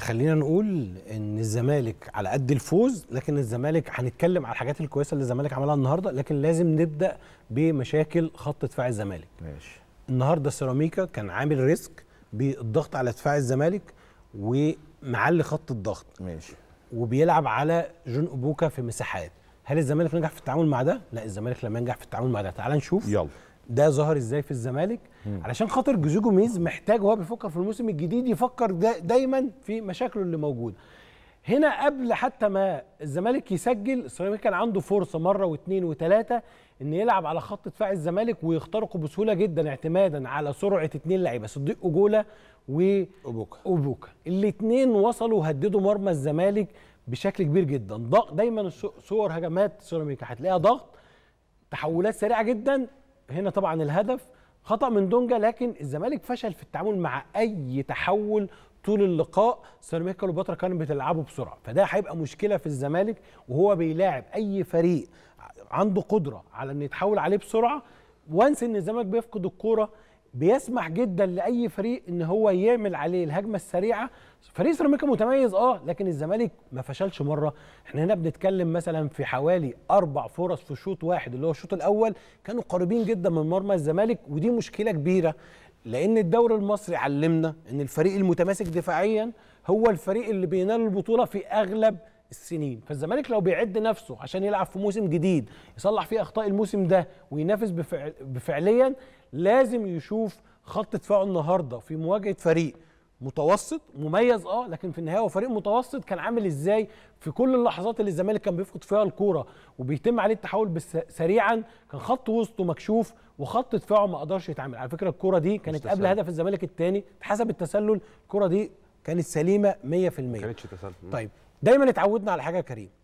خلينا نقول ان الزمالك على قد الفوز لكن الزمالك هنتكلم على الحاجات الكويسه اللي الزمالك عملها النهارده لكن لازم نبدا بمشاكل خط دفاع الزمالك ماشي النهارده سيراميكا كان عامل ريسك بالضغط على دفاع الزمالك ومعلي خط الضغط ماشي وبيلعب على جون اوبوكا في مساحات هل الزمالك نجح في التعامل مع ده؟ لا الزمالك لم ينجح في التعامل مع ده تعال نشوف يلا ده ظهر ازاي في الزمالك علشان خاطر جوزيجو جوميز محتاج وهو بيفكر في الموسم الجديد يفكر دا دايما في مشاكله اللي موجوده هنا قبل حتى ما الزمالك يسجل السيراميكا كان عنده فرصه مره واثنين وثلاثه ان يلعب على خط دفاع الزمالك ويخترقه بسهوله جدا اعتمادا على سرعه اثنين لعيبه صديق و وابوكا ابوكا الاثنين وصلوا وهددوا مرمى الزمالك بشكل كبير جدا ضغط دايما صور هجمات سيراميكا هتلاقيها ضغط تحولات سريعه جدا هنا طبعا الهدف خطا من دونجا لكن الزمالك فشل في التعامل مع اي تحول طول اللقاء سيراميكا كليوباترا كانت بتلعبه بسرعه فده هيبقى مشكله في الزمالك وهو بيلاعب اي فريق عنده قدره على ان يتحول عليه بسرعه وانس ان الزمالك بيفقد الكوره بيسمح جدا لاي فريق ان هو يعمل عليه الهجمه السريعه فريق سيراميكا متميز اه لكن الزمالك ما فشلش مره احنا هنا بنتكلم مثلا في حوالي اربع فرص في شوط واحد اللي هو الشوط الاول كانوا قريبين جدا من مرمى الزمالك ودي مشكله كبيره لان الدوري المصري علمنا ان الفريق المتماسك دفاعيا هو الفريق اللي بينال البطوله في اغلب السنين فالزمالك لو بيعد نفسه عشان يلعب في موسم جديد يصلح فيه اخطاء الموسم ده وينافس بفعل بفعليا لازم يشوف خط دفاعه النهارده في مواجهه فريق متوسط مميز اه لكن في النهايه هو فريق متوسط كان عامل ازاي في كل اللحظات اللي الزمالك كان بيفقد فيها الكوره وبيتم عليه التحول سريعا كان خط وسطه مكشوف وخط دفاعه ما قدرش يتعامل على فكره الكوره دي كانت قبل هدف الزمالك الثاني حسب التسلل الكوره دي كانت سليمه 100% ما كانتش تسلل طيب دايما اتعودنا على حاجه كريم